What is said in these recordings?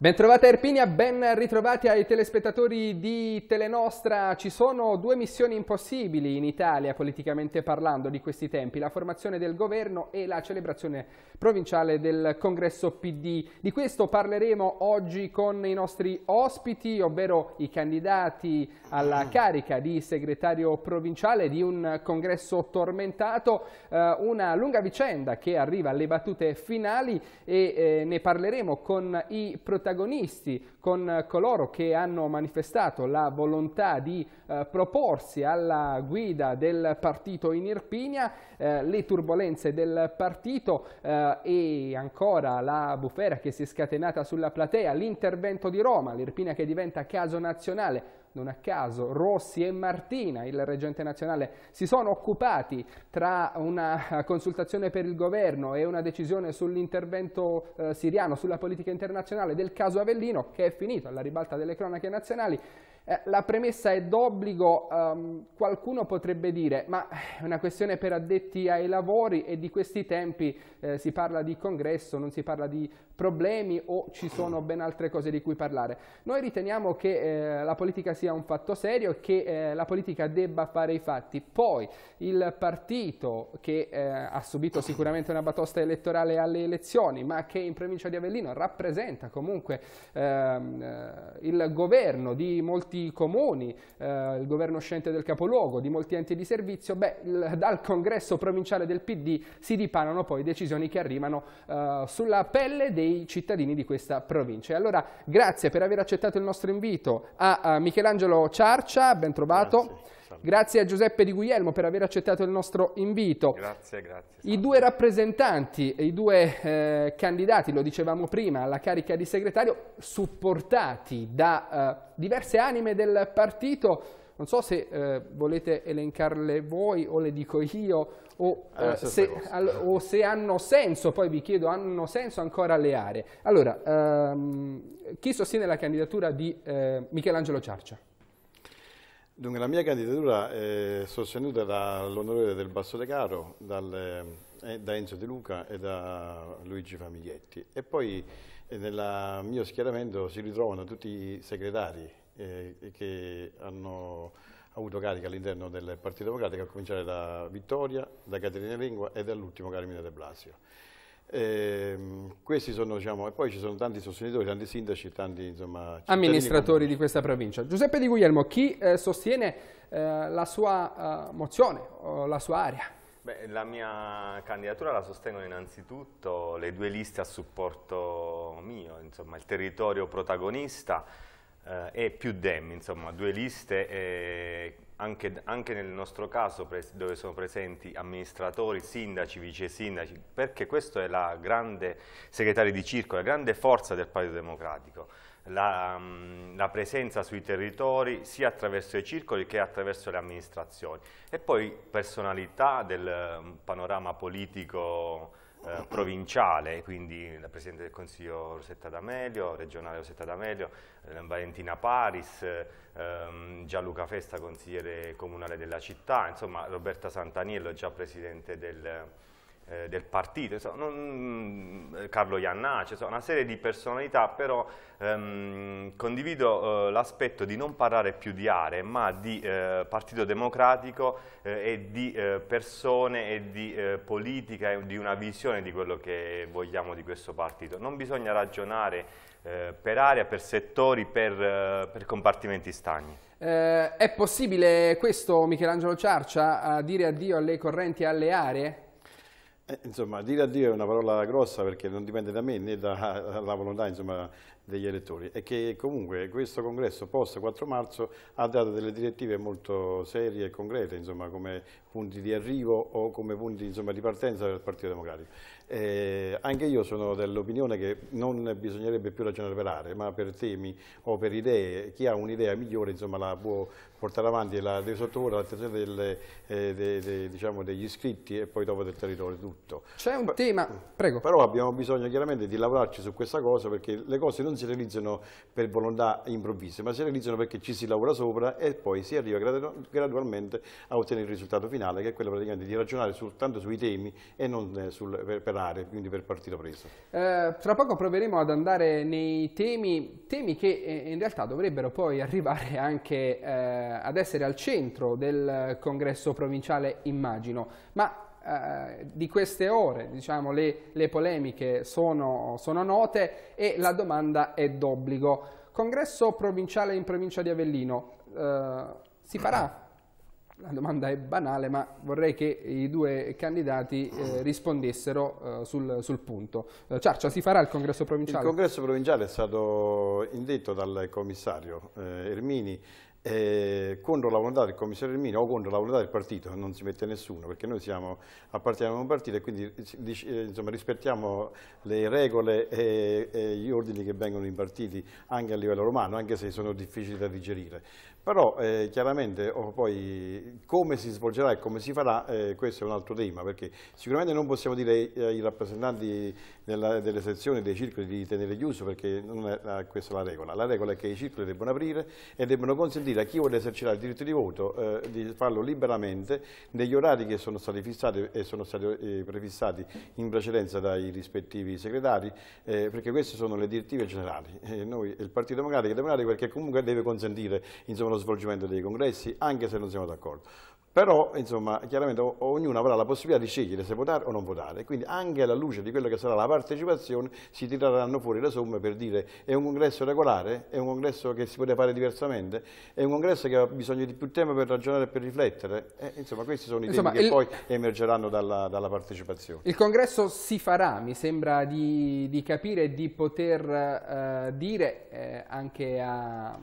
Bentrovati a Erpinia, ben ritrovati ai telespettatori di Telenostra. Ci sono due missioni impossibili in Italia, politicamente parlando, di questi tempi. La formazione del governo e la celebrazione provinciale del congresso PD. Di questo parleremo oggi con i nostri ospiti, ovvero i candidati alla carica di segretario provinciale di un congresso tormentato. Eh, una lunga vicenda che arriva alle battute finali e eh, ne parleremo con i protagonisti protagonisti, con eh, coloro che hanno manifestato la volontà di eh, proporsi alla guida del partito in Irpinia, eh, le turbulenze del partito eh, e ancora la bufera che si è scatenata sulla platea, l'intervento di Roma, l'Irpinia che diventa caso nazionale, non a caso Rossi e Martina, il reggente nazionale, si sono occupati tra una consultazione per il governo e una decisione sull'intervento eh, siriano, sulla politica internazionale del caso Avellino, che è finito alla ribalta delle cronache nazionali. Eh, la premessa è d'obbligo, ehm, qualcuno potrebbe dire, ma è una questione per addetti ai lavori e di questi tempi eh, si parla di congresso, non si parla di problemi o ci sono ben altre cose di cui parlare. Noi riteniamo che eh, la politica sia un fatto serio e che eh, la politica debba fare i fatti. Poi il partito che eh, ha subito sicuramente una batosta elettorale alle elezioni, ma che in provincia di Avellino rappresenta comunque ehm, il governo di molti molti comuni, eh, il governo uscente del capoluogo, di molti enti di servizio, beh, dal congresso provinciale del PD si dipanano poi decisioni che arrivano eh, sulla pelle dei cittadini di questa provincia. E allora grazie per aver accettato il nostro invito a, a Michelangelo Ciarcia, ben trovato. Grazie. Grazie a Giuseppe Di Guglielmo per aver accettato il nostro invito. Grazie, grazie. Salve. I due rappresentanti, i due eh, candidati, lo dicevamo prima, alla carica di segretario, supportati da eh, diverse anime del partito, non so se eh, volete elencarle voi o le dico io o, ah, eh, se, al, o, se, hanno senso, poi vi chiedo, hanno senso ancora le aree. Allora, ehm, chi sostiene la candidatura di eh, Michelangelo Ciarcia? Dunque, la mia candidatura è eh, sostenuta dall'onorevole del Basso Decaro, dal, eh, da Enzo De Luca e da Luigi Famiglietti. E poi eh, nel mio schieramento si ritrovano tutti i segretari eh, che hanno avuto carica all'interno del Partito Democratico, a cominciare da Vittoria, da Caterina Lingua e dall'ultimo Carmine De Blasio. E, ehm, questi sono, diciamo, e poi ci sono tanti sostenitori, tanti sindaci, tanti insomma, amministratori di questa provincia. Giuseppe Di Guglielmo, chi eh, sostiene eh, la sua eh, mozione o la sua area? Beh, la mia candidatura la sostengono innanzitutto le due liste a supporto mio, insomma, il territorio protagonista eh, e più Dem, insomma, due liste eh, anche, anche, nel nostro caso dove sono presenti amministratori, sindaci, vice sindaci, perché questa è la grande segretaria di circo, la grande forza del Partito Democratico, la, mm, la, presenza sui territori sia attraverso i circoli che attraverso le amministrazioni e poi personalità del mm, panorama politico eh, provinciale, quindi la Presidente del Consiglio Rosetta D'Amelio, regionale Rosetta D'Amelio, eh, Valentina Paris, ehm, Gianluca Festa, consigliere comunale della città, insomma Roberta Santaniello, già Presidente del eh, del partito, insomma, non, mm, Carlo Iannacci, insomma, una serie di personalità, però ehm, condivido eh, l'aspetto di non parlare più di aree, ma di eh, partito democratico eh, e di eh, persone e di eh, politica e di una visione di quello che vogliamo di questo partito. Non bisogna ragionare per area, per settori, per, per compartimenti stagni. Eh, è possibile questo, Michelangelo Ciarcia, a dire addio alle correnti e alle aree? Eh, insomma, dire addio è una parola grossa perché non dipende da me né dalla volontà insomma, degli elettori e che comunque questo congresso post 4 marzo ha dato delle direttive molto serie e concrete, insomma, come punti di arrivo o come punti insomma, di partenza del Partito Democratico. Eh, anche io sono dell'opinione che non bisognerebbe più ragionare per aree, ma per temi o per idee. Chi ha un'idea migliore insomma, la può portare avanti e la deve sottoporre all'attenzione eh, de, de, diciamo, degli iscritti e poi dopo del territorio tutto. C'è un tema, prego. Però abbiamo bisogno chiaramente di lavorarci su questa cosa perché le cose non si realizzano per volontà improvvise, ma si realizzano perché ci si lavora sopra e poi si arriva gradualmente a ottenere il risultato finale, che è quello praticamente di ragionare soltanto sui temi e non eh, sul, per, per aree, quindi per partito preso. Eh, tra poco proveremo ad andare nei temi, temi che eh, in realtà dovrebbero poi arrivare anche eh, ad essere al centro del congresso provinciale, immagino, ma eh, di queste ore, diciamo, le, le polemiche sono, sono note e la domanda è d'obbligo. Congresso provinciale in provincia di Avellino, eh, si farà? La domanda è banale, ma vorrei che i due candidati eh, rispondessero eh, sul, sul, punto. Eh, Ciarcia, si farà il congresso provinciale? Il congresso provinciale è stato indetto dal commissario eh, Ermini eh, contro la volontà del commissario Ermini o contro la volontà del partito, non si mette nessuno, perché noi siamo, apparteniamo a un partito e quindi eh, eh, insomma, rispettiamo le regole e, e, gli ordini che vengono impartiti anche a livello romano, anche se sono difficili da digerire. Però eh, chiaramente oh, poi come si svolgerà e come si farà, eh, questo è un altro tema, perché sicuramente non possiamo dire ai rappresentanti della, delle sezioni dei circoli di tenere chiuso perché non è eh, questa la regola. La regola è che i circoli debbano aprire e debbano consentire a chi vuole esercitare il diritto di voto eh, di farlo liberamente negli orari che sono stati fissati e sono stati eh, prefissati in precedenza dai rispettivi segretari eh, perché queste sono le direttive generali. E eh, noi, il Partito Democratico è democratico perché comunque deve consentire insomma, lo svolgimento dei congressi anche se non siamo d'accordo però insomma, chiaramente ognuno avrà la possibilità di scegliere se votare o non votare, quindi anche alla luce di quello che sarà la partecipazione si tireranno fuori le somme per dire è un congresso regolare, è un congresso che si poteva fare diversamente, è un congresso che ha bisogno di più tempo per ragionare e per riflettere, eh, insomma questi sono i insomma, temi il... che poi emergeranno dalla, dalla, partecipazione. Il congresso si farà, mi sembra di, di capire e di poter eh, dire eh, anche a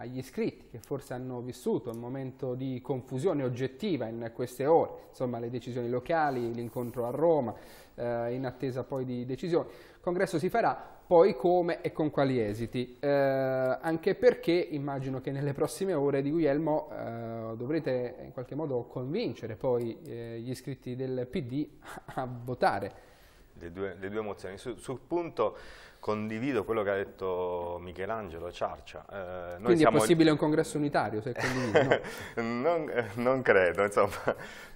agli iscritti che forse hanno vissuto un momento di confusione oggettiva in queste ore, insomma le decisioni locali, l'incontro a Roma, eh, in attesa poi di decisioni. Il congresso si farà, poi come e con quali esiti, eh, anche perché immagino che nelle prossime ore di Guglielmo eh, dovrete in qualche modo convincere poi eh, gli iscritti del PD a votare. Le due, le due mozioni. Su, sul punto Condivido quello che ha detto Michelangelo Ciarcia. Eh, Quindi è possibile un congresso unitario, se condividi? No? non, eh, non, credo, insomma.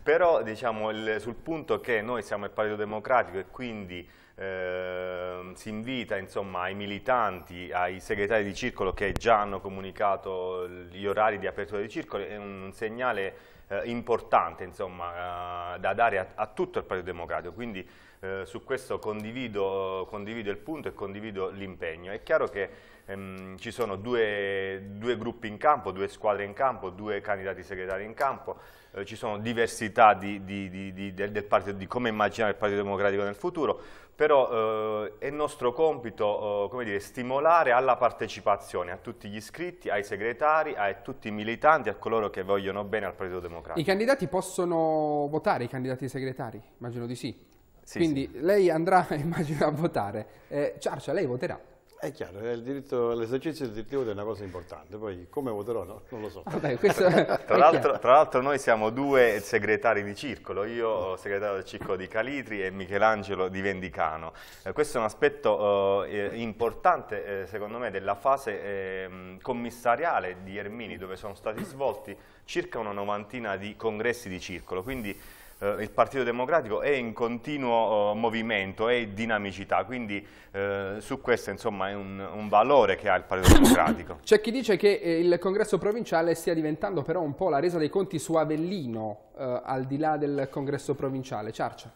Però diciamo il, sul punto che noi siamo il Partito Democratico e quindi eh, si invita insomma, ai militanti, ai segretari di circolo che già hanno comunicato gli orari di apertura dei circoli, è un, un segnale eh, importante insomma, eh, da dare a, a tutto il Partito Democratico. Quindi eh, su questo condivido, condivido, il punto e condivido l'impegno. È chiaro che ehm, ci sono due, due, gruppi in campo, due squadre in campo, due candidati segretari in campo, eh, ci sono diversità di, di, di, del, del partito, di come immaginare il Partito Democratico nel futuro, però eh, è nostro compito eh, dire, stimolare alla partecipazione a tutti gli iscritti, ai segretari, a tutti i militanti, a coloro che vogliono bene al Partito Democratico. I candidati possono votare, i candidati segretari? Immagino di sì. Sì, Quindi sì. lei andrà, immagino, a votare. Eh, Ciarcia, lei voterà? È chiaro, l'esercizio del diritto è una cosa importante, poi come voterò no, non lo so. Vabbè, tra l'altro noi siamo due segretari di circolo, io segretario del circolo di Calitri e Michelangelo di Vendicano. Eh, questo è un aspetto eh, eh importante eh, secondo me della fase ehm, commissariale di Ermini dove sono stati svolti circa una novantina di congressi di circolo, quindi eh, il Partito Democratico è in continuo eh, movimento e dinamicità, quindi eh, su questo insomma, è un, un, valore che ha il Partito Democratico. C'è chi dice che eh, il congresso provinciale stia diventando però un po' la resa dei conti su Avellino, eh, al di là del congresso provinciale. Ciarcia.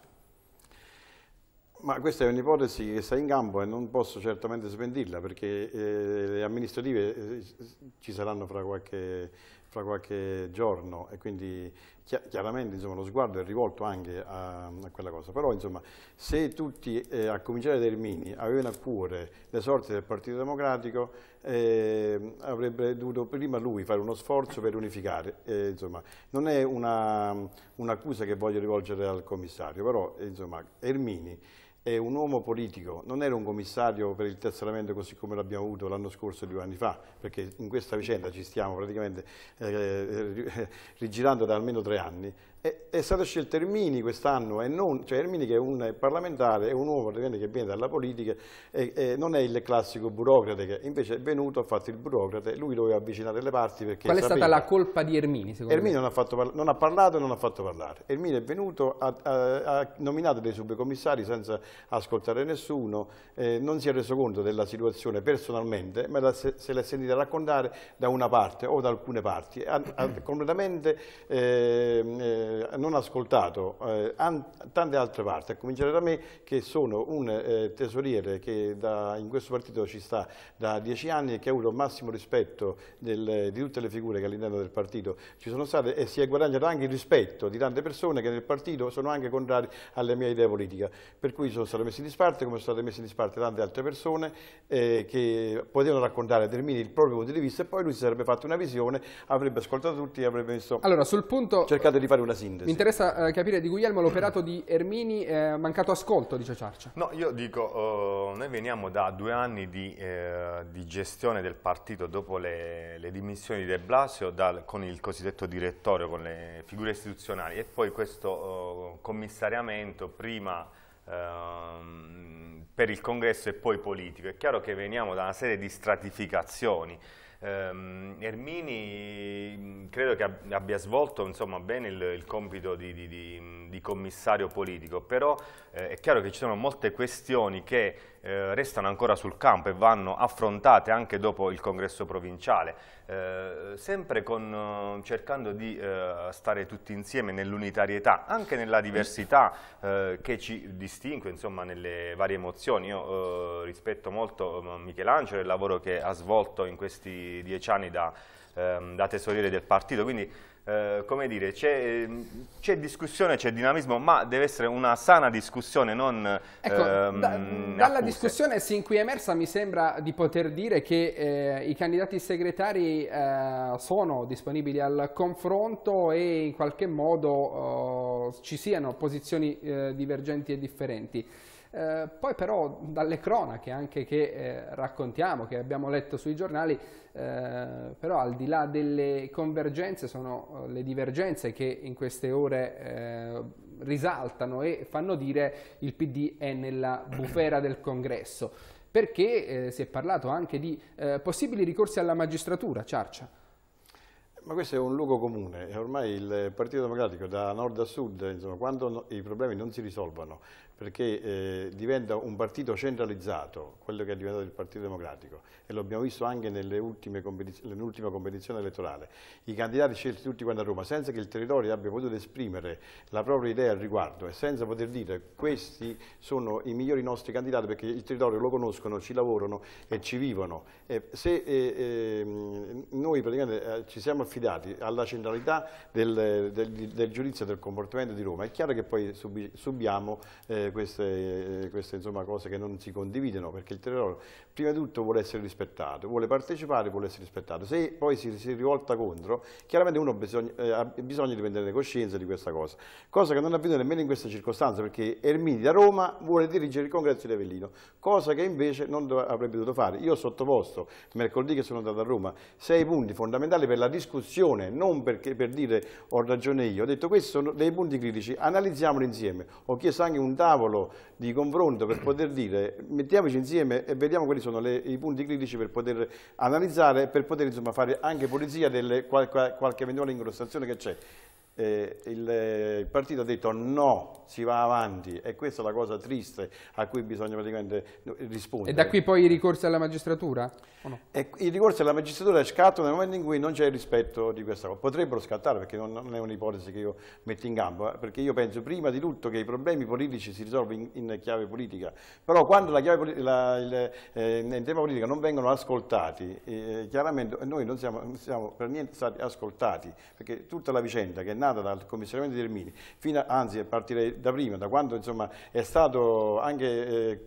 Ma questa è un'ipotesi che sta in campo e non posso certamente smentirla perché eh, le amministrative ci saranno fra qualche fra qualche giorno e quindi chiaramente insomma, lo sguardo è rivolto anche a, a quella cosa, però insomma, se tutti, eh, a cominciare da Ermini, avevano a cuore le sorti del Partito Democratico, eh, avrebbe dovuto prima lui fare uno sforzo per unificare. Eh, insomma, non è un'accusa un che voglio rivolgere al commissario, però insomma, Ermini è un uomo politico, non era un commissario per il tesseramento così come l'abbiamo avuto l'anno scorso e due anni fa, perché in questa vicenda ci stiamo praticamente eh, eh rigirando da almeno tre anni è, stato scelto Ermini quest'anno, cioè Ermini che è un parlamentare, è un uomo che viene dalla politica, e, e non è il classico burocrate che invece è venuto, ha fatto il burocrate, lui doveva avvicinare le parti perché Qual è sapeva. stata la colpa di Ermini secondo Ermini non ha, fatto, non ha, parlato e non ha fatto parlare. Ermini è venuto, ha, ha, ha nominato dei subcommissari senza ascoltare nessuno, eh, non si è reso conto della situazione personalmente, ma la, se, se l'è sentita raccontare da una parte o da alcune parti, ha, completamente... Ehm, eh, eh, eh, non ascoltato eh, tante altre parti, a cominciare da me che sono un eh, tesoriere che da, in questo partito ci sta da dieci anni e che ha avuto il massimo rispetto del, di tutte le figure che all'interno del partito ci sono state e si è guadagnato anche il rispetto di tante persone che nel partito sono anche contrari alle mie idee politiche, per cui sono state messe in disparte come sono state messe in disparte tante altre persone eh, che potevano raccontare a Termini il proprio punto di vista e poi lui si sarebbe fatto una visione, avrebbe ascoltato tutti e avrebbe messo, allora, sul punto... Cercate di fare una sintesi. Mi interessa eh, capire di Guglielmo l'operato di Ermini, eh, mancato ascolto, dice Ciarcia. No, io dico, eh, noi veniamo da due anni di, eh, di gestione del partito dopo le, le dimissioni di De Blasio dal, con il cosiddetto direttorio, con le figure istituzionali e poi questo oh, commissariamento prima ehm, per il congresso e poi politico. È chiaro che veniamo da una serie di stratificazioni Ehm, Ermini mm, credo che abbia svolto insomma, bene il, il compito di, di, di, di, commissario politico, però eh, è chiaro che ci sono molte questioni che eh, restano ancora sul campo e vanno affrontate anche dopo il congresso provinciale, eh, sempre con, eh, cercando di eh, stare tutti insieme nell'unitarietà, anche nella diversità eh, che ci distingue insomma, nelle varie emozioni. Io rispetto molto Michelangelo e il lavoro che ha svolto in questi dieci anni da, ehm, da tesoriere del partito, quindi eh, come dire, ehm, c'è, discussione, c'è dinamismo, ma deve essere una sana discussione, non ecco, ehm, da, dalla discussione sin qui emersa mi sembra di poter dire che eh, i candidati segretari eh, sono disponibili al confronto e in qualche modo oh, ci siano posizioni eh, divergenti e differenti. Eh, poi però dalle cronache anche che eh, raccontiamo, che abbiamo letto sui giornali, eh, però al di là delle convergenze sono eh, le divergenze che in queste ore eh, risaltano e fanno dire il PD è nella bufera del congresso, perché eh, si è parlato anche di eh, possibili ricorsi alla magistratura, Ciarcia. Ma questo è un luogo comune, ormai il Partito Democratico da nord a sud, insomma, quando no, i problemi non si risolvono perché eh, diventa un partito centralizzato, quello che è diventato il Partito Democratico, e lo abbiamo visto anche nell'ultima competiz competizione elettorale. I candidati scelti tutti quanti a Roma, senza che il territorio abbia potuto esprimere la propria idea al riguardo e senza poter dire questi sono i migliori nostri candidati perché il territorio lo conoscono, ci lavorano e ci vivono. E se eh, ehm, noi praticamente eh, ci siamo affidati alla centralità del, del, del, giudizio del comportamento di Roma, è chiaro che poi subi subiamo eh, queste, eh, queste insomma, cose che non si condividono, perché il terrore prima di tutto vuole essere rispettato, vuole partecipare, vuole essere rispettato. Se poi si, si rivolta contro, chiaramente uno bisogna, eh, bisogna di prendere coscienza di questa cosa, cosa che non è avvenuta nemmeno in questa circostanza, perché Ermini da Roma vuole dirigere il congresso di Avellino, cosa che invece non dov avrebbe dovuto fare. Io ho sottoposto, mercoledì che sono andato a Roma, sei punti fondamentali per la discussione, non perché, per dire ho ragione io, ho detto questi sono dei punti critici, analizziamoli insieme. Ho chiesto anche un tavolo di confronto per poter dire mettiamoci insieme e vediamo quali sono sono le, i punti critici per poter analizzare, per poter insomma, fare anche pulizia di qualche, qualche eventuale incrostazione che c'è eh, il, eh, il, partito ha detto no, si va avanti e questa è la cosa triste a cui bisogna praticamente rispondere. E da qui poi i ricorsi alla magistratura? No? E, I ricorsi alla magistratura scattano nel momento in cui non c'è il rispetto di questa cosa. Potrebbero scattare perché non, non è un'ipotesi che io metto in campo, eh, perché io penso prima di tutto che i problemi politici si risolvono in, in chiave politica, però quando la chiave, la, il, eh, in tema politico non vengono ascoltati, eh, chiaramente noi non siamo, siamo per niente stati ascoltati, perché tutta la vicenda che è nata coordinata dal commissariamento di Ermini, fino a, anzi partirei da prima, da quando insomma, è stato anche... Eh,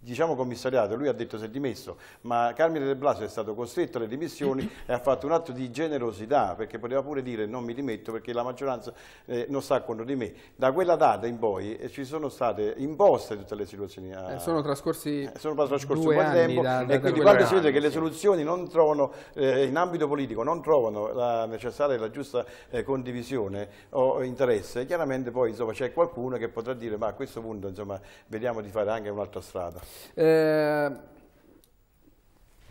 diciamo commissariato, lui ha detto si è dimesso, ma Carmine De Blasio è stato costretto alle dimissioni e ha fatto un atto di generosità, perché poteva pure dire non mi dimetto perché la maggioranza eh, non sta contro di me. Da quella data in poi eh, ci sono state imposte tutte le situazioni. A, eh, eh, sono trascorsi, eh, sono trascorsi un po' di tempo da, da, e quindi quando si vede che le soluzioni non trovano, eh, in ambito politico non trovano la necessaria e la giusta condivisione o interesse, chiaramente poi c'è qualcuno che potrà dire ma a questo punto insomma, vediamo di fare anche un'altra strada strada? Eh,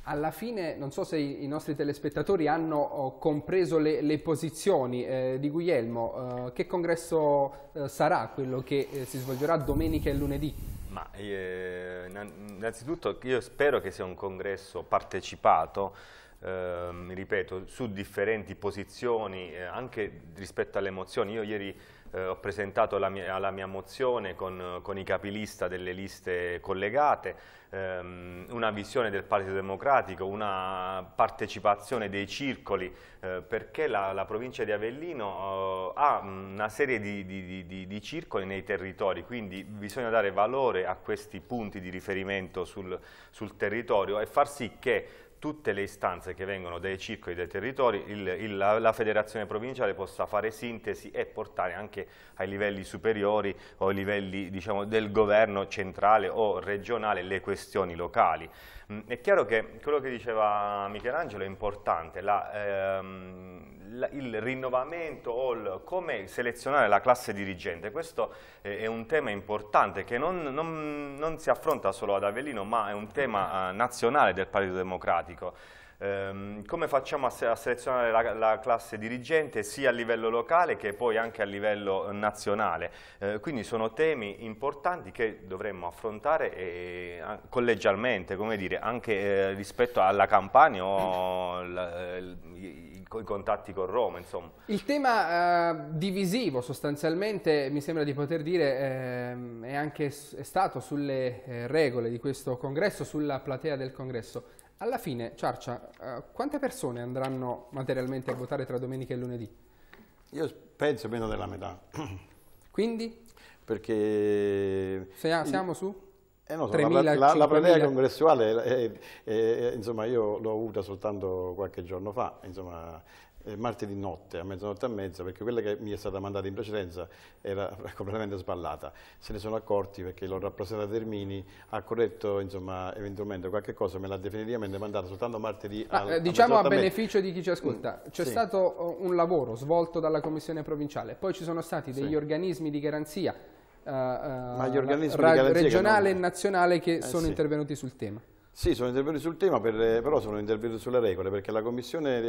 alla fine non so se i, nostri telespettatori hanno oh, compreso le, le posizioni eh, di Guglielmo. Eh, che congresso eh, sarà quello che eh, si svolgerà domenica e lunedì? Ma, eh, innanzitutto io spero che sia un congresso partecipato, ehm, ripeto, su differenti posizioni, eh, anche rispetto alle emozioni. Io ieri eh, ho presentato la mia, la mia mozione con, con, i capilista delle liste collegate, ehm, una visione del Partito Democratico, una partecipazione dei circoli, eh, perché la, la, provincia di Avellino eh, ha mm, una serie di, di, di, di, circoli nei territori, quindi bisogna dare valore a questi punti di riferimento sul, sul territorio e far sì che tutte le istanze che vengono dai circoli dai territori, il, il, la, la, federazione provinciale possa fare sintesi e portare anche ai livelli superiori o ai livelli diciamo, del governo centrale o regionale le questioni locali. Mm, è chiaro che quello che diceva Michelangelo è importante, la, ehm, la, il rinnovamento o il, come selezionare la classe dirigente, questo eh, è un tema importante che non, non, non, si affronta solo ad Avellino ma è un tema eh, nazionale del Partito Democratico. Ehm, come facciamo a, se a selezionare la, la, classe dirigente sia a livello locale che poi anche a livello nazionale? Ehm, quindi sono temi importanti che dovremmo affrontare e, a, collegialmente, come dire, anche eh, rispetto alla campagna o la, i, i contatti con Roma. Insomma. Il tema eh, divisivo sostanzialmente mi sembra di poter dire eh, è anche è stato sulle eh, regole di questo congresso, sulla platea del congresso. Alla fine, Ciarcia, uh, quante persone andranno materialmente a votare tra domenica e lunedì? Io penso meno della metà. Quindi? Perché... Se, siamo su? Eh no, 3 la, la, la platea congressuale, è, eh, insomma, io l'ho avuta soltanto qualche giorno fa, insomma, eh, martedì notte a mezzanotte e mezza perché quella che mi è stata mandata in precedenza era completamente sballata. Se ne sono accorti perché l'ho rappresentata Termini, ha corretto insomma, eventualmente qualche cosa, me l'ha definitivamente mandata soltanto martedì Ma, eh, a, Diciamo a, a beneficio di chi ci ascolta, mm, c'è sì. stato eh, un lavoro svolto dalla Commissione Provinciale, poi ci sono stati degli sì. organismi di garanzia Uh, uh, regionale e nazionale che eh, sono sì. intervenuti sul tema. Sì, sono intervenuto sul tema, per, eh, però sono intervenuto sulle regole, perché la Commissione eh,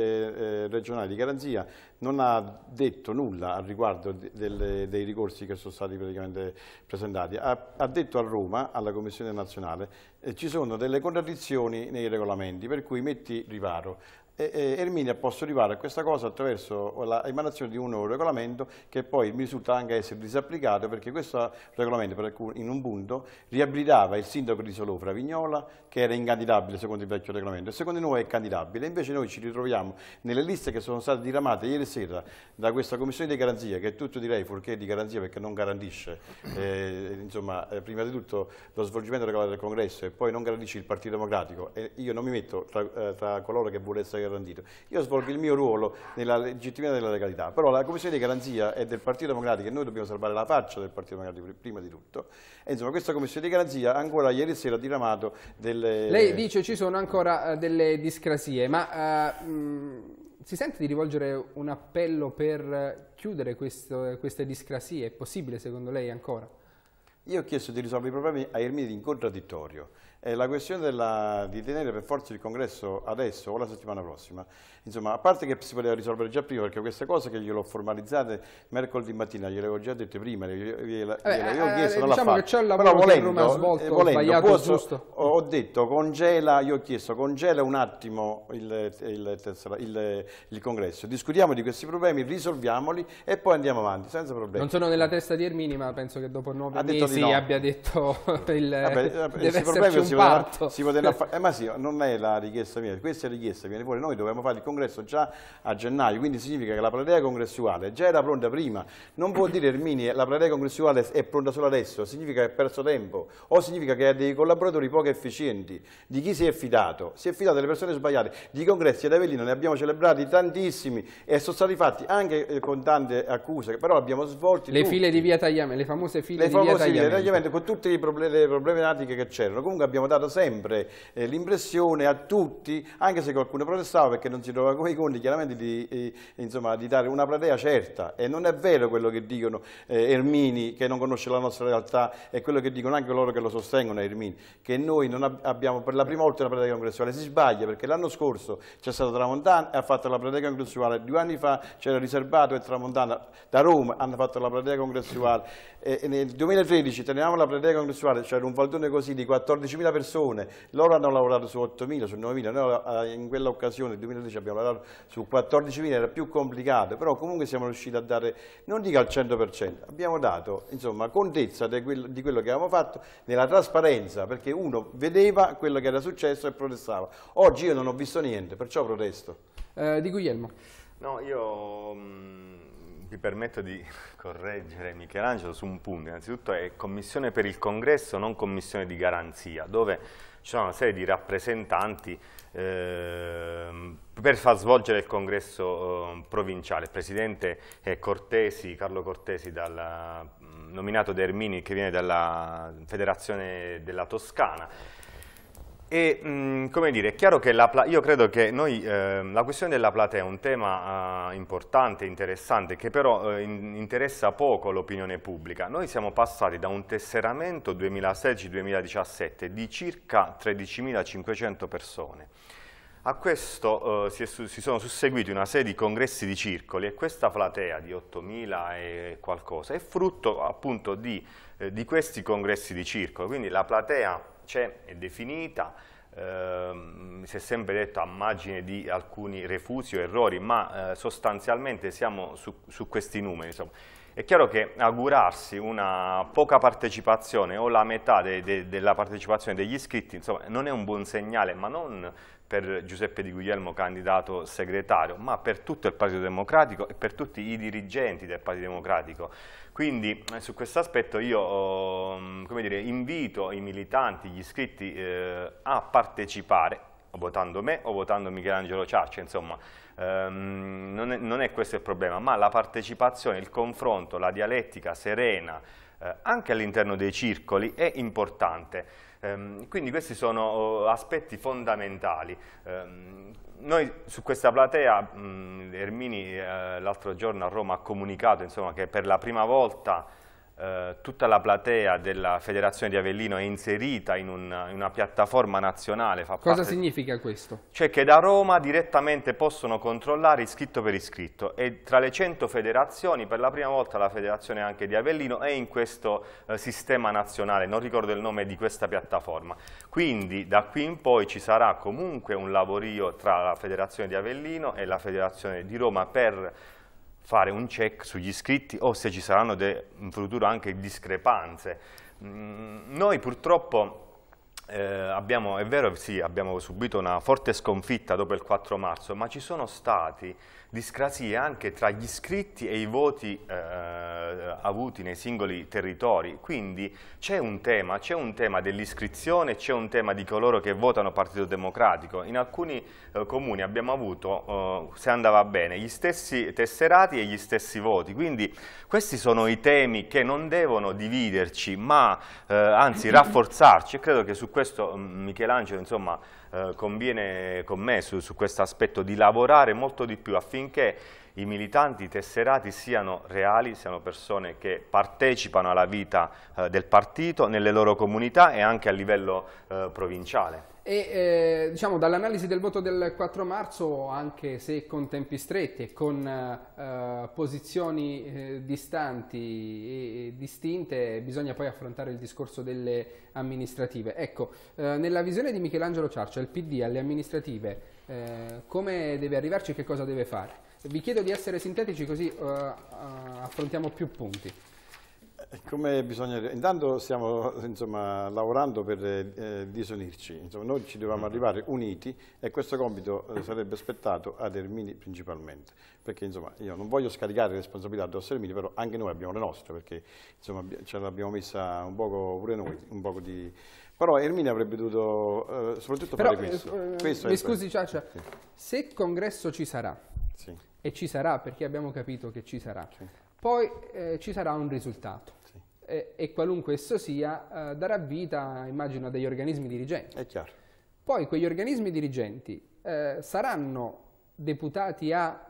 eh, regionale di garanzia non ha detto nulla al riguardo delle, dei ricorsi che sono stati praticamente presentati. Ha, ha detto a Roma, alla Commissione nazionale, eh, ci sono delle contraddizioni nei regolamenti, per cui metti riparo. E, e, Erminia posso arrivare a questa cosa attraverso l'emanazione di un nuovo regolamento che poi mi risulta anche essere disapplicato perché questo regolamento cui, in un punto riabilitava il sindaco di Solofra Vignola che era incandidabile secondo il vecchio regolamento e secondo noi è candidabile invece noi ci ritroviamo nelle liste che sono state diramate ieri sera da questa commissione di garanzia che è tutto direi fuorché di garanzia perché non garantisce eh, insomma, eh, prima di tutto lo svolgimento regolare del congresso e poi non garantisce il Partito Democratico e io non mi metto tra, eh, tra coloro che vuole essere garantito. Io svolgo il mio ruolo nella legittimità della legalità, però la Commissione di garanzia è del Partito Democratico e noi dobbiamo salvare la faccia del Partito Democratico prima di tutto. E insomma questa Commissione di garanzia ancora ieri sera ha diramato delle... Lei dice ci sono ancora eh, delle discrasie, ma... Uh, mh, si sente di rivolgere un appello per chiudere questo, queste discrasie? È possibile secondo lei ancora? Io ho chiesto di risolvere i problemi a Ermini in contraddittorio. Eh, la questione della, di tenere per forza il congresso adesso o la settimana prossima Insomma, a parte che si poteva risolvere già prima, perché queste cose che gliel'ho formalizzate mercoledì mattina, gliele avevo già dette prima, io ho eh, chiesto, eh, non diciamo l'ha fatto. Però volendo, ha eh, svolto, volendo posso, ho detto congela, io ho chiesto congela un attimo il, il, il, il, congresso, discutiamo di questi problemi, risolviamoli e poi andiamo avanti, senza problemi. Non sono nella testa di Ermini, ma penso che dopo nove ha mesi no. abbia detto il Vabbè, vabbè deve esserci un si poteva, si poteva eh, ma sì, non è la richiesta mia, questa è la richiesta, viene fuori, noi dobbiamo fare il congresso congresso già a gennaio, quindi significa che la platea congressuale già era pronta prima, non vuol dire Ermini che la platea congressuale è pronta solo adesso, significa che ha perso tempo o significa che ha dei collaboratori poco efficienti, di chi si è fidato? Si è fidato delle persone sbagliate, di congressi ad Avellino ne abbiamo celebrati tantissimi e sono stati fatti anche eh, con tante accuse, però abbiamo svolto Le tutti. file di via Tagliamento, le famose file le di famose via Tagliamento. Tagliamento con tutte le, problematiche che c'erano, comunque abbiamo dato sempre eh, l'impressione a tutti, anche se qualcuno protestava perché non si trovava come i conti chiaramente di, insomma, di, dare una platea certa e non è vero quello che dicono eh, Ermini che non conosce la nostra realtà e quello che dicono anche loro che lo sostengono Ermini, che noi non abbiamo per la prima volta una platea congressuale, si sbaglia perché l'anno scorso c'è stato Tramontana e ha fatto la platea congressuale, due anni fa c'era riservato e Tramontana da Roma hanno fatto la platea congressuale e, e nel 2013 tenevamo la platea congressuale, c'era un valdone così di 14.000 persone, loro hanno lavorato su 8.000, su 9.000, noi eh, in quella occasione nel 2013 abbiamo abbiamo dato su 14.000 era più complicato, però comunque siamo riusciti a dare, non dico al 100%, abbiamo dato insomma, contezza di quello, di quello che avevamo fatto nella trasparenza, perché uno vedeva quello che era successo e protestava. Oggi io non ho visto niente, perciò protesto. Eh, di Guglielmo. No, io mm, mi permetto di correggere Michelangelo su un punto. Innanzitutto è commissione per il congresso, non commissione di garanzia, dove ci sono una serie di rappresentanti eh, per far svolgere il congresso eh, provinciale. Il presidente è eh, Cortesi, Carlo Cortesi, dalla, mm, nominato da Ermini, che viene dalla Federazione della Toscana e mh, mm, come dire, è chiaro che io credo che noi, eh, la questione della platea è un tema eh, importante, interessante, che però eh, in, interessa poco l'opinione pubblica. Noi siamo passati da un tesseramento 2016-2017 di circa 13.500 persone. A questo eh, si, si, sono susseguiti una serie di congressi di circoli e questa platea di 8.000 e qualcosa è frutto appunto di, eh, di questi congressi di circoli, quindi la platea c'è, è definita, ehm, si è sempre detto a margine di alcuni refusi o errori, ma eh, sostanzialmente siamo su, su questi numeri. Insomma. È chiaro che augurarsi una poca partecipazione o la metà de, de, della partecipazione degli iscritti insomma, non è un buon segnale, ma non per Giuseppe Di Guglielmo candidato segretario, ma per tutto il Partito Democratico e per tutti i dirigenti del Partito Democratico. Quindi eh, su questo aspetto io ehm, dire, invito i militanti, gli iscritti eh, a partecipare votando me o votando Michelangelo Ciaccia, insomma, ehm, non, è, non è questo il problema, ma la partecipazione, il confronto, la dialettica serena, eh, anche all'interno dei circoli è importante. Ehm, quindi questi sono oh, aspetti fondamentali. Ehm, noi su questa platea, mh, Ermini eh, l'altro giorno a Roma ha comunicato insomma, che per la prima volta eh, tutta la platea della Federazione di Avellino è inserita in una, in una piattaforma nazionale. Cosa significa questo? Cioè che da Roma direttamente possono controllare iscritto per iscritto e tra le 100 federazioni per la prima volta la federazione anche di Avellino è in questo eh, sistema nazionale, non ricordo il nome di questa piattaforma. Quindi da qui in poi ci sarà comunque un lavorio tra la Federazione di Avellino e la Federazione di Roma per fare un check sugli iscritti o se ci saranno in futuro anche discrepanze. Mm, noi purtroppo eh, abbiamo, è vero, sì, abbiamo subito una forte sconfitta dopo il 4 marzo, ma ci sono stati discrasie anche tra gli iscritti e i voti eh, avuti nei singoli territori, quindi c'è un tema, c'è un tema dell'iscrizione, c'è un tema di coloro che votano Partito Democratico. In alcuni eh, comuni abbiamo avuto, eh, se andava bene, gli stessi tesserati e gli stessi voti, quindi questi sono i temi che non devono dividerci, ma eh, anzi rafforzarci e credo che su questo mm, Michelangelo insomma, eh, conviene con me su, su questo aspetto di lavorare molto di più affinché i militanti tesserati siano reali, siano persone che partecipano alla vita eh, del partito, nelle loro comunità e anche a livello eh, provinciale. E eh, diciamo dall'analisi del voto del 4 marzo, anche se con tempi stretti e con eh, posizioni eh, distanti e distinte, bisogna poi affrontare il discorso delle amministrative. Ecco, eh, nella visione di Michelangelo Ciarcia, il PD alle amministrative, eh, come deve arrivarci e che cosa deve fare? Vi chiedo di essere sintetici così eh, affrontiamo più punti. Come bisogna... Intanto stiamo insomma, lavorando per eh, disunirci, insomma, noi ci dovevamo mm-hmm. arrivare uniti e questo compito eh, sarebbe spettato ad Ermini principalmente, perché insomma, io non voglio scaricare responsabilità addosso a Ermini, però anche noi abbiamo le nostre, perché insomma, ce l'abbiamo messa un poco pure noi, un poco di... Però Ermini avrebbe dovuto eh, soprattutto però, fare questo. Eh, eh, questo mi scusi Ciaccia, sì. se il congresso ci sarà, sì. e ci sarà perché abbiamo capito che ci sarà, sì. poi eh, ci sarà un risultato e, qualunque esso sia, eh, darà vita, immagino, a degli organismi dirigenti. È chiaro. Poi quegli organismi dirigenti eh, saranno deputati a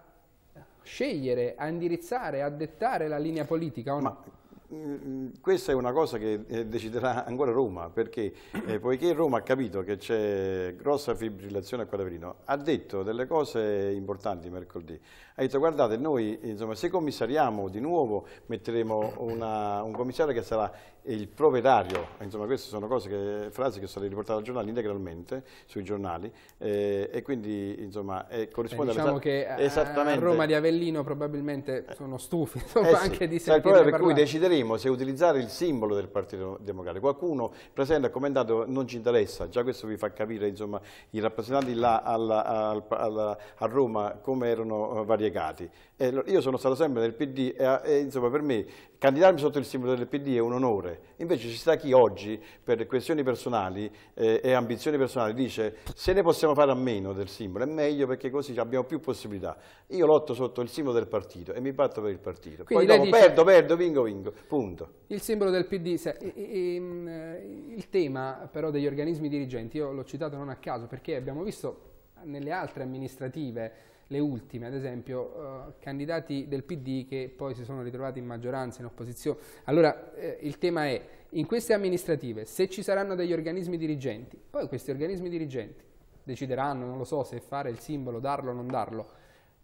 scegliere, a indirizzare, a dettare la linea politica o no? Mm, questa è una cosa che eh, deciderà ancora Roma, perché eh, poiché Roma ha capito che c'è grossa fibrillazione a Quadaverino, ha detto delle cose importanti mercoledì. Ha detto guardate, noi insomma, se commissariamo di nuovo metteremo una, un commissario che sarà il proprietario, insomma queste sono che, frasi che sono riportate al giornale integralmente, sui giornali, eh, e quindi insomma eh, corrisponde Beh, diciamo che a Roma di Avellino probabilmente sono stufi, insomma, eh sì, anche di cioè, sentire parlare. Per cui decideremo Vedremo se utilizzare il simbolo del Partito Democratico. Qualcuno presente ha commentato non ci interessa, già questo vi fa capire insomma, i rappresentanti là alla, alla, alla, a Roma come erano variegati. Eh, io sono stato sempre del PD e, e insomma, per me Candidarmi sotto il simbolo del PD è un onore, invece ci sta chi oggi per questioni personali eh, e ambizioni personali dice se ne possiamo fare a meno del simbolo è meglio perché così abbiamo più possibilità. Io lotto sotto il simbolo del partito e mi batto per il partito, Quindi poi dopo dice, perdo, perdo, vingo, vingo, punto. Il simbolo del PD, se, e, e, mm, il tema però degli organismi dirigenti, io l'ho citato non a caso perché abbiamo visto nelle altre amministrative le ultime, ad esempio eh, candidati del PD che poi si sono ritrovati in maggioranza, in opposizione. Allora eh, il tema è, in queste amministrative, se ci saranno degli organismi dirigenti, poi questi organismi dirigenti decideranno, non lo so, se fare il simbolo, darlo o non darlo,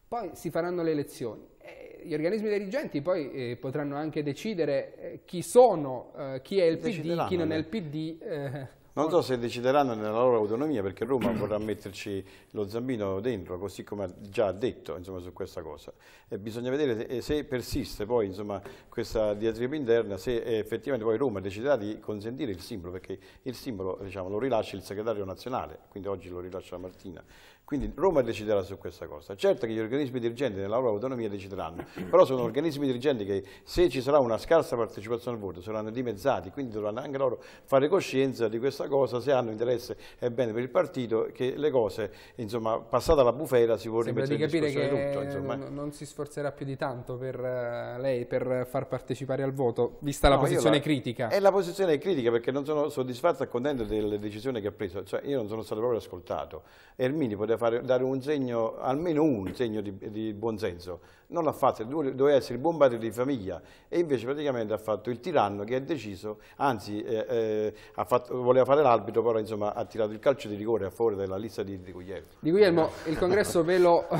poi si faranno le elezioni. Eh, gli organismi dirigenti poi eh, potranno anche decidere eh, chi sono, eh, chi è il PD, chi non è il PD. Non so se decideranno nella loro autonomia perché Roma vorrà metterci lo Zambino dentro, così come ha già detto insomma, su questa cosa. E bisogna vedere se, se persiste poi insomma, questa diatriba interna, se effettivamente poi Roma deciderà di consentire il simbolo, perché il simbolo diciamo, lo rilascia il segretario nazionale, quindi oggi lo rilascia Martina. Quindi Roma deciderà su questa cosa. Certo che gli organismi dirigenti nella loro autonomia decideranno, però sono organismi dirigenti che se ci sarà una scarsa partecipazione al voto saranno dimezzati, quindi dovranno anche loro fare coscienza di questa cosa, se hanno interesse è bene per il partito che le cose, insomma, passata la bufera si può Sembra rimettere di capire che tutto. Insomma. Non si sforzerà più di tanto per eh, lei per far partecipare al voto, vista no, la posizione la, critica. È la posizione critica perché non sono soddisfatto e contento delle decisioni che ha preso, cioè, io non sono stato proprio ascoltato. Ermini poteva doveva fare, dare un segno, almeno un segno di, di buonsenso. Non l'ha fatto, doveva essere il buon padre di famiglia e invece praticamente ha fatto il tiranno che ha deciso, anzi eh, eh, ha fatto, voleva fare l'arbitro, però insomma, ha tirato il calcio di rigore a favore della lista di, di Guglielmo. Di Guglielmo, il congresso ve lo, uh,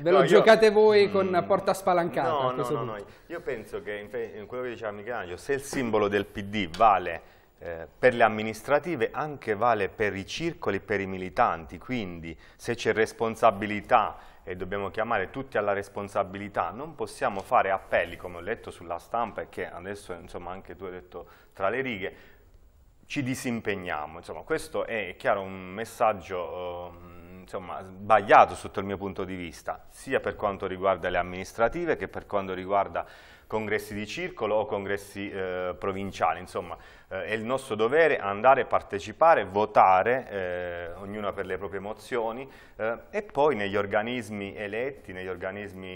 ve lo no, giocate io, voi con mm, porta spalancata? No, no, no, no, io penso che in quello che diceva Michelangelo, se il simbolo del PD vale eh, per le amministrative anche vale per i circoli, per i militanti, quindi se c'è responsabilità e dobbiamo chiamare tutti alla responsabilità, non possiamo fare appelli, come ho letto sulla stampa e che adesso insomma, anche tu hai detto tra le righe, ci disimpegniamo. Insomma, questo è, chiaro un messaggio eh, insomma, sbagliato sotto il mio punto di vista, sia per quanto riguarda le amministrative che per quanto riguarda congressi di circolo o congressi eh, provinciali, insomma eh, è il nostro dovere andare a partecipare, votare, eh, ognuna per le proprie mozioni eh, e poi negli organismi, eletti, negli organismi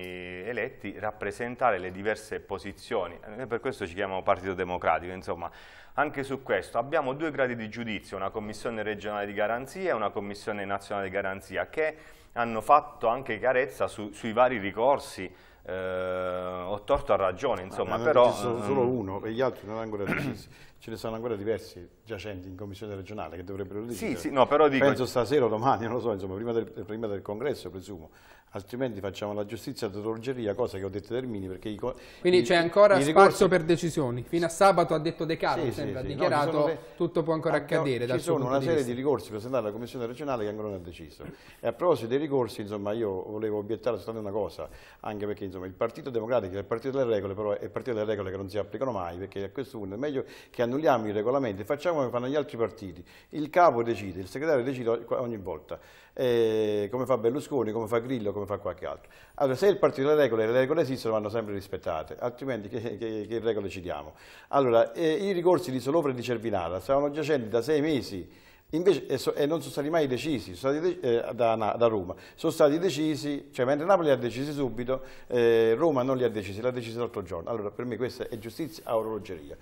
eletti rappresentare le diverse posizioni, noi eh, per questo ci chiamiamo Partito Democratico, insomma anche su questo abbiamo due gradi di giudizio, una commissione regionale di garanzia e una commissione nazionale di garanzia che hanno fatto anche chiarezza su, sui vari ricorsi eh, ho torto a ragione, insomma, ma però... Sono solo mm, mm. uno, e gli altri non ancora decisi. Ce ne sono ancora diversi giacenti in commissione regionale che dovrebbero decidere. Sì, sì, no, però dico... Penso stasera o domani, non lo so, insomma, prima del, prima del congresso, presumo altrimenti facciamo la giustizia la teologia, cosa che ho detto Termini perché i, quindi c'è ancora spazio ricorsi... per decisioni fino a sabato ha detto De Carlo sì, sembra, sì, ha dichiarato no, le... tutto può ancora accadere ci sono una di serie di ricorsi presentati alla Commissione regionale che ancora non ha deciso e a proposito dei ricorsi insomma io volevo obiettare soltanto una cosa anche perché insomma il Partito Democratico è il Partito delle Regole però è il Partito delle Regole che non si applicano mai perché a questo punto è meglio che annulliamo i regolamenti facciamo come fanno gli altri partiti il capo decide, il segretario decide ogni volta eh, come fa Berlusconi, come fa Grillo, come fa qualche altro. Allora, se il partito le regole, le regole esistono, vanno sempre rispettate, altrimenti che, che, che regole ci diamo? Allora, eh, i ricorsi di Solofre e di Cervinara stavano giacenti da sei mesi Invece, e, eh, so, e, eh, non sono stati mai decisi sono stati de eh, da, da, Roma, sono stati decisi, cioè mentre Napoli li ha decisi subito, eh, Roma non li ha decisi, l'ha deciso l'altro giorno. Allora per me questa è giustizia a orologeria.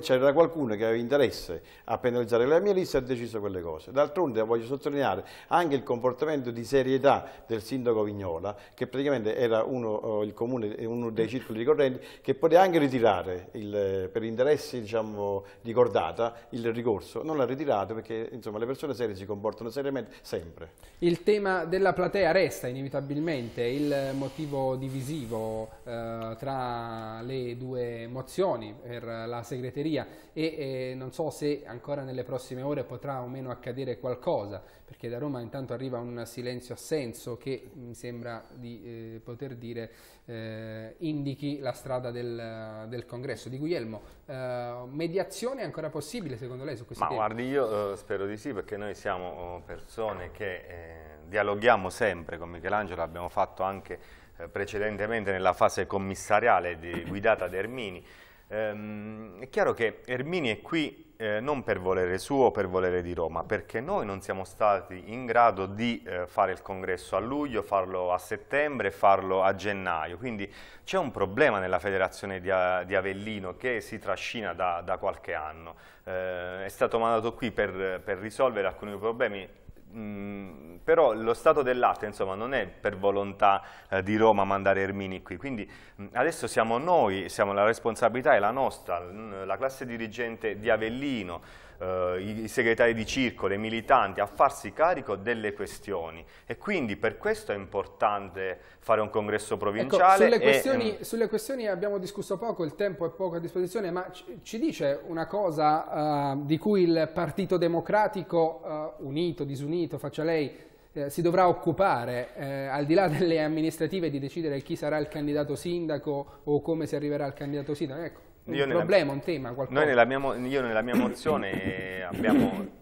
C'era qualcuno che aveva interesse a penalizzare la mia lista e ha deciso quelle cose. D'altronde voglio sottolineare anche il comportamento di serietà del sindaco Vignola, che praticamente era uno, oh, eh, comune, uno dei circoli ricorrenti, che poteva anche ritirare il, eh, per interessi diciamo, di cordata il ricorso, non l'ha ritirato perché insomma le persone serie si comportano seriamente sempre. Il tema della platea resta inevitabilmente il motivo divisivo eh, tra le due mozioni per la segreteria e eh, non so se ancora nelle prossime ore potrà o meno accadere qualcosa perché da Roma intanto arriva un silenzio assenso che mi sembra di eh, poter dire eh, indichi la strada del, del congresso. Di Guglielmo, eh, mediazione è ancora possibile secondo lei su questo? Ma temi? guardi, io eh, spero di sì perché noi siamo eh, persone che eh, dialoghiamo sempre con Michelangelo, abbiamo fatto anche precedentemente nella fase commissariale di, guidata da Ermini, Ehm, è chiaro che Ermini è qui eh, non per volere suo o per volere di Roma, perché noi non siamo stati in grado di eh, fare il congresso a luglio, farlo a settembre, farlo a gennaio, quindi c'è un problema nella federazione di, di Avellino che si trascina da, da qualche anno, eh, è stato mandato qui per, per risolvere alcuni problemi Mm, però lo stato dell'arte insomma non è per volontà eh, di Roma mandare Ermini qui, quindi mh, mm, adesso siamo noi, siamo la responsabilità è la nostra, mm, la classe dirigente di Avellino, eh, i segretari di circolo, i militanti, a farsi carico delle questioni e quindi per questo è importante fare un congresso ecco, provinciale. Ecco, sulle, e, questioni, ehm... sulle, questioni, abbiamo discusso poco, il tempo è poco a disposizione, ma ci dice una cosa uh, di cui il Partito Democratico, uh, unito, disunito, faccia lei, eh, si dovrà occupare, eh, al di là delle amministrative, di decidere chi sarà il candidato sindaco o come si arriverà al candidato sindaco. Ecco, un io problema, nella, un tema, qualcosa. Nella mia, io nella mia mozione eh, abbiamo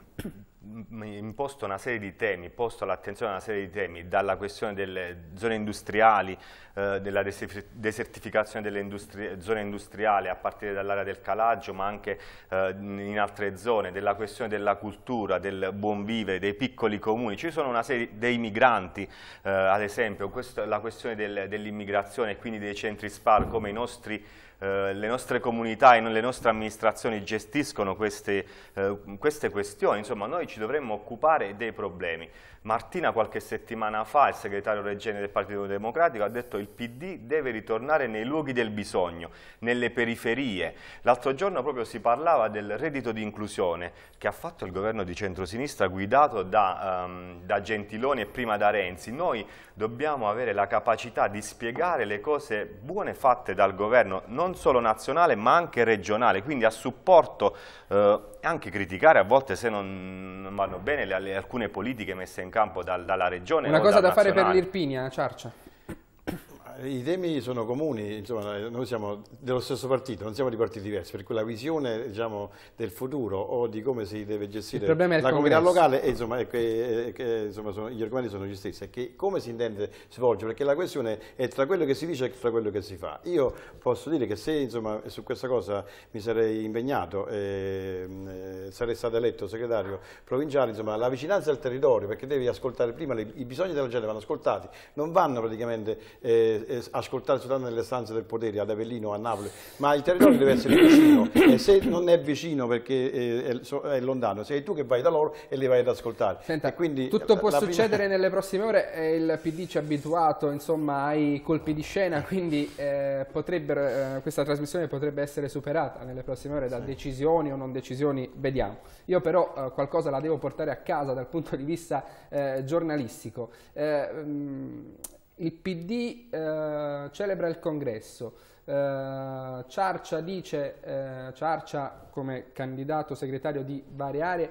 imposto una serie di temi, posto all'attenzione una serie di temi, dalla questione delle zone industriali, eh, della desertificazione delle industri zone industriali a partire dall'area del Calaggio, ma anche eh, in altre zone, della questione della cultura, del buon vivere, dei piccoli comuni. Ci sono una serie dei migranti, eh, ad esempio, questo, la questione del, dell'immigrazione e quindi dei centri SPAR come i nostri eh, le nostre comunità e le nostre amministrazioni gestiscono queste, eh, queste questioni, insomma noi ci dovremmo occupare dei problemi. Martina qualche settimana fa, il segretario reggente del Partito Democratico, ha detto che il PD deve ritornare nei luoghi del bisogno, nelle periferie. L'altro giorno proprio si parlava del reddito di inclusione che ha fatto il governo di centrosinistra guidato da, um, da Gentiloni e prima da Renzi. Noi dobbiamo avere la capacità di spiegare le cose buone fatte dal governo, non solo nazionale ma anche regionale, quindi a supporto eh, anche criticare a volte se non, vanno bene le, le, alcune politiche messe in campo dal, dalla regione. Una cosa da nazionale. fare per l'Irpinia, eh, Ciarcia. I temi sono comuni, insomma, noi siamo dello stesso partito, non siamo di partiti diversi, per cui la visione diciamo, del futuro o di come si deve gestire la comunità locale, e, eh, insomma, è che, è eh, insomma sono, gli argomenti sono gli stessi, è che come si intende svolgere, perché la questione è tra quello che si dice e tra quello che si fa. Io posso dire che se insomma, su questa cosa mi sarei impegnato e ehm, eh, sarei stato eletto segretario provinciale, insomma, la vicinanza al territorio, perché devi ascoltare prima, le, i bisogni della gente vanno ascoltati, non vanno praticamente... Eh, eh, eh, ascoltare soltanto nelle stanze del potere, ad Avellino, a Napoli, ma il territorio deve essere vicino e se non è vicino perché eh, è, è lontano, sei tu che vai da loro e li vai ad ascoltare. Senta, quindi, tutto può succedere nelle prossime ore, il PD ci ha abituato insomma, ai colpi di scena, quindi eh, potrebbero, eh, questa trasmissione potrebbe essere superata nelle prossime ore da sì. decisioni o non decisioni, vediamo. Io però eh, qualcosa la devo portare a casa dal punto di vista giornalistico. Mh, il PD eh, celebra il congresso, eh, Ciarcia dice, eh, Ciarcia come candidato segretario di varie aree,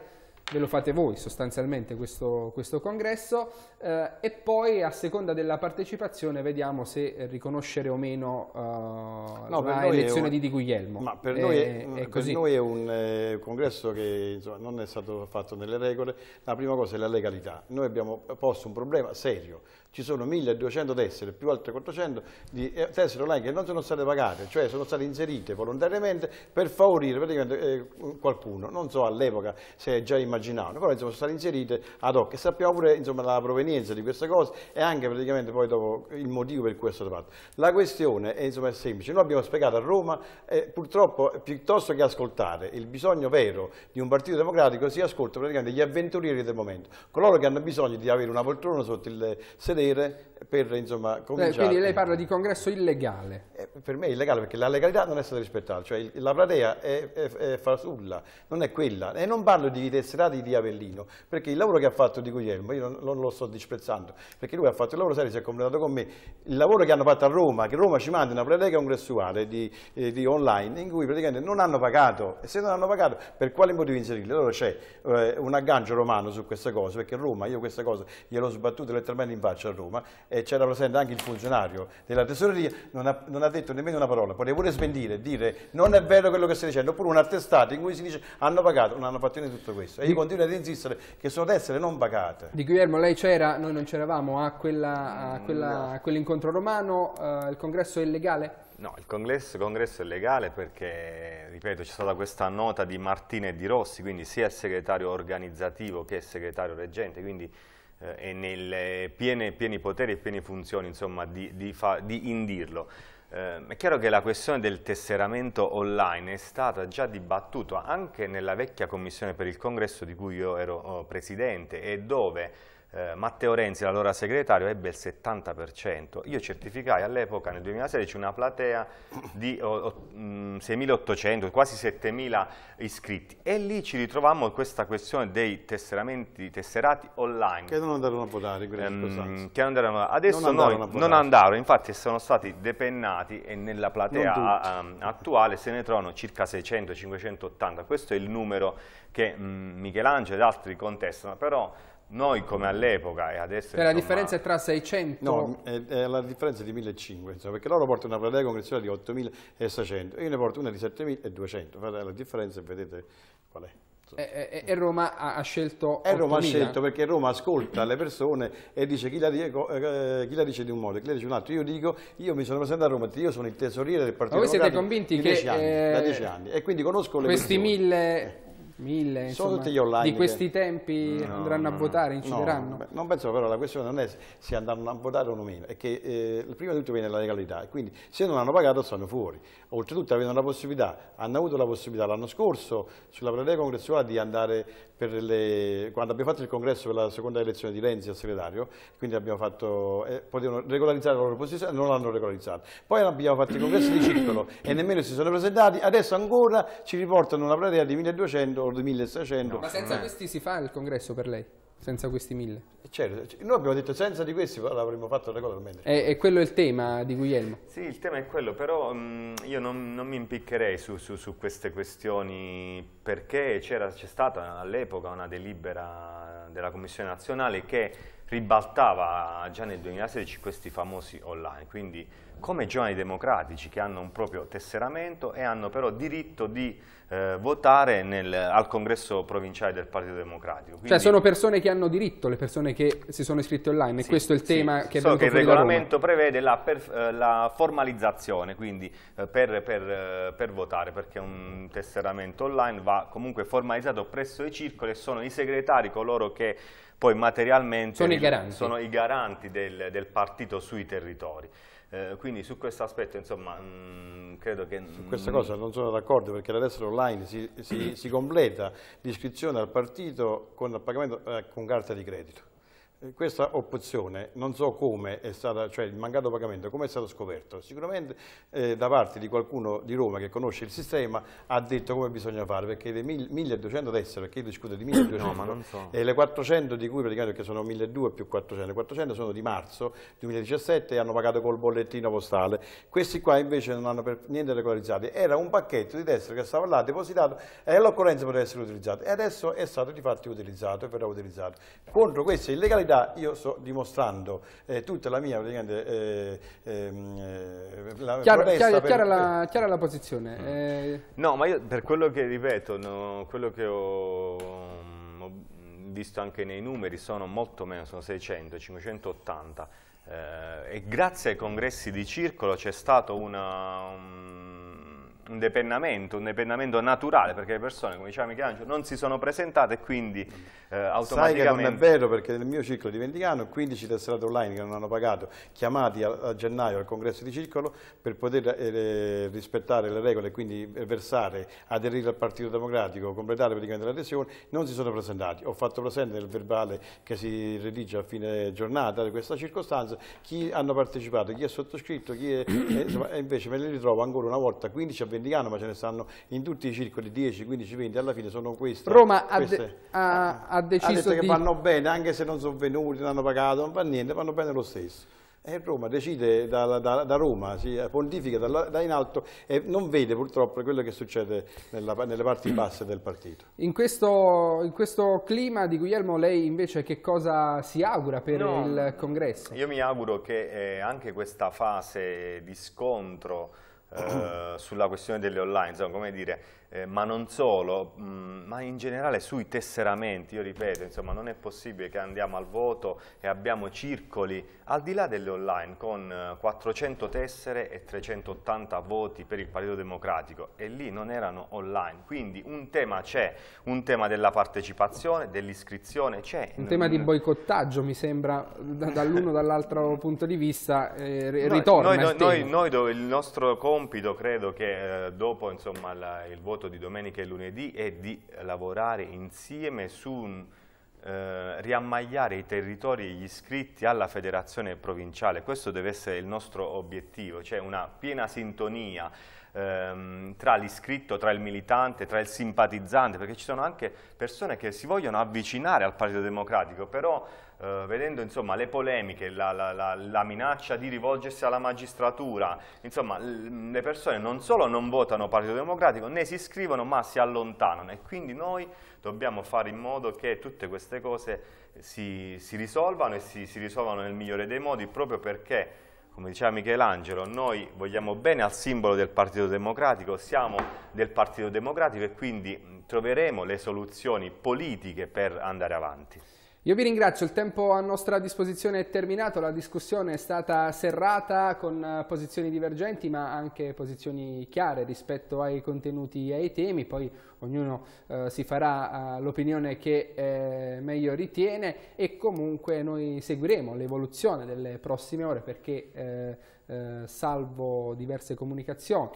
ve lo fate voi sostanzialmente questo, questo congresso eh, e poi a seconda della partecipazione vediamo se riconoscere o meno eh, no, la elezione un... di Di Guglielmo. Ma per, è, noi, è, eh, è per noi, è, un eh, congresso che insomma, non è stato fatto nelle regole, la prima cosa è la legalità, noi abbiamo posto un problema serio, ci sono 1200 tessere, più altre 400, di eh, tessere online che non sono state pagate, cioè sono state inserite volontariamente per favorire praticamente eh, qualcuno, non so all'epoca se è già immaginato, però insomma sono state inserite ad hoc e sappiamo pure insomma, la provenienza di queste cose e anche praticamente poi dopo il motivo per cui è stato fatto. La questione è, insomma, è semplice, noi abbiamo spiegato a Roma, eh, purtroppo eh, piuttosto che ascoltare il bisogno vero di un partito democratico si ascolta praticamente gli avventurieri del momento, coloro che hanno bisogno di avere una poltrona sotto il sedere leren per insomma, eh, cominciare... Quindi lei parla di congresso illegale. Eh, per me è illegale perché la legalità non è stata rispettata, cioè il, la platea è, è, è, fasulla, non è quella. E non parlo di tesserati di Avellino, perché il lavoro che ha fatto di Guglielmo, io non, non, lo sto disprezzando, perché lui ha fatto il lavoro serio, si è completato con me. Il lavoro che hanno fatto a Roma, che Roma ci manda una platea congressuale di, eh, di online, in cui praticamente non hanno pagato. E se non hanno pagato, per quale motivo inserirli? Allora c'è eh, un aggancio romano su questa cosa, perché Roma, io questa cosa gliel'ho sbattuta letteralmente in faccia a Roma, e c'era presente anche il funzionario della tesoreria, non ha, non ha detto nemmeno una parola, poteva pure smentire, dire non è vero quello che stai dicendo, oppure un attestato in cui si dice hanno pagato, non hanno fatto niente di tutto questo. E io continuo ad insistere che sono tessere non pagate. Di Guillermo, lei c'era, noi non c'eravamo, a, quell'incontro quell romano, eh, il congresso è illegale? No, il congresso, il congresso, è legale perché, ripeto, c'è stata questa nota di Martina e di Rossi, quindi sia il segretario organizzativo che il segretario reggente, quindi eh, e nelle eh, piene, pieni poteri e piene funzioni insomma, di, di, di indirlo. Eh, è chiaro che la questione del tesseramento online è stata già dibattuta anche nella vecchia commissione per il congresso di cui io ero oh, presidente e dove eh, Matteo Renzi, l'allora segretario, ebbe il 70%. Io certificai all'epoca, nel 2016, una platea di oh, 6.800, mm, quasi 7.000 iscritti. E lì ci ritrovammo questa questione dei tesseramenti, tesserati online. Che non andarono a votare, ehm, che non andarono, Adesso non andarono noi non andarono, infatti sono stati depennati e nella platea um, attuale se ne trovano circa 600-580. Questo è il numero che mh, mm, Michelangelo ed altri contestano, però noi come all'epoca e adesso... Cioè la differenza è tra 600... No, è, è la differenza di 1500, insomma, cioè, perché loro portano una platea congressuale di 8600 io ne porto una di 7200, la differenza e vedete qual è. E, e, e, Roma ha scelto E Roma 8. ha scelto perché Roma ascolta le persone e dice chi la, dico, eh, eh, chi la dice di un modo, chi la dice di un altro. Io dico, io mi sono presentato a Roma, io sono il tesoriere del Partito Democratico. Ma voi siete convinti che... Anni, eh, da dieci anni e quindi conosco le questi persone. Questi mille eh mille insomma, di questi che... tempi no, andranno no, a votare, incideranno? No, non penso però, la questione non è se andranno a votare o meno, è che eh, prima di tutto viene la legalità, quindi se non hanno pagato stanno fuori. Oltretutto avevano la possibilità, hanno avuto la possibilità l'anno scorso sulla platea congressuale di andare le, quando abbiamo fatto il congresso per la seconda elezione di Renzi al segretario, quindi abbiamo fatto, eh, potevano regolarizzare la loro posizione, non l'hanno regolarizzata. Poi abbiamo fatto il congresso di Circolo e nemmeno si sono presentati, adesso ancora ci riportano una platea di 1200 o di 1600. No, ma senza questi si fa il congresso per lei? senza questi mille. Eh, certo, noi abbiamo detto senza di questi l'avremmo fatto le cose almeno. E, e quello è il tema di Guglielmo. Sì, il tema è quello, però mh, mm, io non, non, mi impiccherei su, su, su queste questioni perché c'è stata all'epoca una delibera della Commissione Nazionale che ribaltava già nel 2016 questi famosi online, quindi come giovani democratici che hanno un proprio tesseramento e hanno però diritto di eh, votare nel, al congresso provinciale del Partito Democratico. Cioè, quindi, cioè sono persone che hanno diritto, le persone che si sono iscritte online, sì, e questo è il sì, tema sì, che è so che il regolamento prevede la, per, eh, la, formalizzazione, quindi eh, per, per, eh, per votare, perché un tesseramento online va comunque formalizzato presso i circoli e sono i segretari coloro che poi materialmente sono i garanti, sono i garanti del, del partito sui territori. Eh, quindi su questo aspetto, insomma, mh, mm, credo che... Su mm, questa cosa non sono d'accordo perché adesso destra online si, si, si completa l'iscrizione al partito con, pagamento, eh, con carta di credito questa opzione, non so come è stata, cioè il mancato pagamento, come è stato scoperto. Sicuramente eh, da parte di qualcuno di Roma che conosce il sistema ha detto come bisogna fare, perché le 1200 tessere, perché io discuto di 1200, no, so. e eh, le 400 di cui praticamente sono 1200 più 400, 400 sono di marzo 2017 e hanno pagato col bollettino postale. Questi qua invece non hanno per niente regolarizzati. Era un pacchetto di tessere che stava là depositato e all'occorrenza poteva essere utilizzato. E adesso è stato di fatto utilizzato e verrà utilizzato. Contro questa illegalità verità io sto dimostrando eh, tutta la mia eh, ehm, eh, la chiaro, chiaro, per... chiara, la, chiara, la, posizione. Mm. Eh. No, ma io per quello che ripeto, no, quello che ho, mm, visto anche nei numeri, sono molto meno, sono 600, 580. Eh, e grazie ai congressi di circolo c'è stato una... Um, un depennamento, un depennamento naturale, perché le persone, come diceva Michelangelo, non si sono presentate e quindi eh, automaticamente... Sai che non è vero, perché nel mio circolo di Vendicano 15 tesserate online che non hanno pagato, chiamati a, a gennaio al congresso di circolo per poter eh, rispettare le regole, e quindi versare, aderire al Partito Democratico, completare praticamente l'adesione, non si sono presentati. Ho fatto presente nel verbale che si redige a fine giornata di questa circostanza chi hanno partecipato, chi è sottoscritto, chi è... Eh, insomma, invece me li ritrovo ancora una volta 15 a 20 Verdigano, ma ce ne stanno in tutti i circoli 10, 15, 20, alla fine sono queste. Roma queste, ha, de ha, ha, deciso ha detto di... che vanno bene, anche se non sono venuti, non hanno pagato, non fa niente, vanno bene lo stesso. E Roma decide da, da, da Roma, si pontifica da, da, in alto e non vede purtroppo quello che succede nella, nelle parti basse del partito. In questo, in questo, clima di Guglielmo lei invece che cosa si augura per no, il congresso? Io mi auguro che eh, anche questa fase di scontro eh, sulla questione delle online, insomma, come dire, eh, ma non solo, mh, mm, ma in generale sui tesseramenti, io ripeto, insomma non è possibile che andiamo al voto e abbiamo circoli al di là delle online con 400 eh, tessere e 380 voti per il Partito Democratico e lì non erano online, quindi un tema c'è, un tema della partecipazione, dell'iscrizione c'è. Un tema di boicottaggio mi sembra dall'uno o dall'altro punto di vista eh, ritorna. Noi, noi, noi, noi, il nostro compito credo che eh, dopo insomma, la, il voto voto di domenica e lunedì è di lavorare insieme su un, eh, riammagliare i territori e gli iscritti alla federazione provinciale. Questo deve essere il nostro obiettivo, cioè una piena sintonia ehm, tra l'iscritto, tra il militante, tra il simpatizzante, perché ci sono anche persone che si vogliono avvicinare al Partito Democratico, però eh, vedendo insomma, le polemiche, la, la, la, la, minaccia di rivolgersi alla magistratura, insomma le persone non solo non votano Partito Democratico, né si iscrivono ma si allontanano e quindi noi dobbiamo fare in modo che tutte queste cose si, si risolvano e si, si risolvano nel migliore dei modi proprio perché come diceva Michelangelo, noi vogliamo bene al simbolo del Partito Democratico, siamo del Partito Democratico e quindi troveremo le soluzioni politiche per andare avanti. Io vi ringrazio, il tempo a nostra disposizione è terminato, la discussione è stata serrata con eh, posizioni divergenti ma anche posizioni chiare rispetto ai contenuti e ai temi, poi ognuno eh, si farà eh, l'opinione che eh, meglio ritiene e comunque noi seguiremo l'evoluzione delle prossime ore perché eh, eh, salvo diverse comunicazioni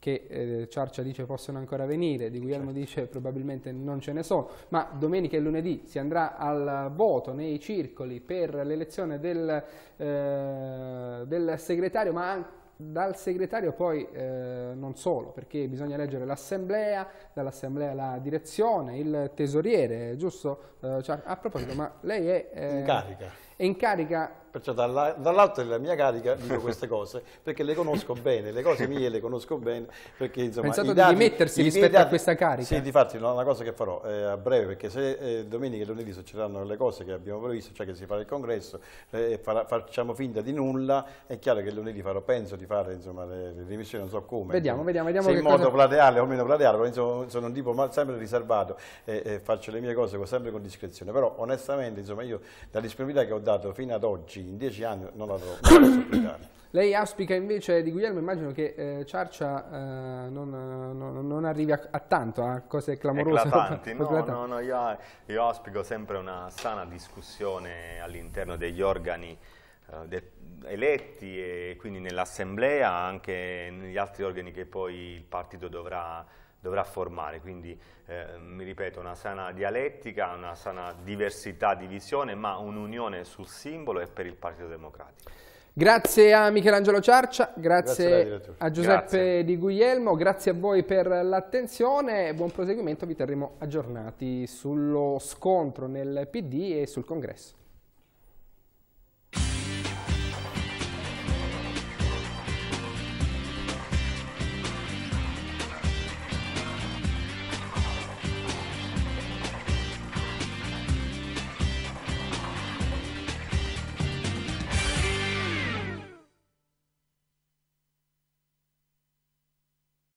che eh, Ciarcia dice possono ancora venire, Di Guglielmo certo. dice probabilmente non ce ne sono, ma domenica e lunedì si andrà al voto nei circoli per l'elezione del, eh, del, segretario, ma dal segretario poi eh, non solo, perché bisogna leggere l'assemblea, dall'assemblea la direzione, il tesoriere, giusto? Eh, a proposito, ma lei è... Eh, in carica. È in carica Perciò cioè, dall'alto della mia carica dico queste cose, perché le conosco bene, le cose mie le conosco bene, perché insomma... Pensato di rimettersi rispetto dati, a questa carica. Sì, di farti una cosa che farò eh, a breve, perché se eh, domenica e lunedì succederanno le cose che abbiamo previsto, cioè che si farà il congresso, eh, farà, facciamo finta di nulla, è chiaro che lunedì farò, penso di fare insomma, le, le dimissioni, non so come. Vediamo, vediamo, vediamo. Se in modo cosa... plateale o meno plateale, però insomma, sono un tipo sempre riservato e faccio le mie cose sempre con discrezione, però onestamente insomma io la disponibilità che ho dato fino ad oggi in dieci anni non l'avrò mai Lei auspica invece di Guglielmo, immagino che eh, Ciarcia eh, non, non, non, arrivi a, a, tanto, a cose clamorose. Eclatanti, no, no, no, no io, io, auspico sempre una sana discussione all'interno degli organi eh, de, eletti e quindi nell'assemblea, anche negli altri organi che poi il partito dovrà dovrà formare, quindi eh, mi ripeto una sana dialettica, una sana diversità di visione, ma un'unione sul simbolo e per il Partito Democratico. Grazie a Michelangelo Ciarcia, grazie, grazie a Giuseppe grazie. Di Guglielmo, grazie a voi per l'attenzione, buon proseguimento, vi terremo aggiornati sullo scontro nel PD e sul congresso.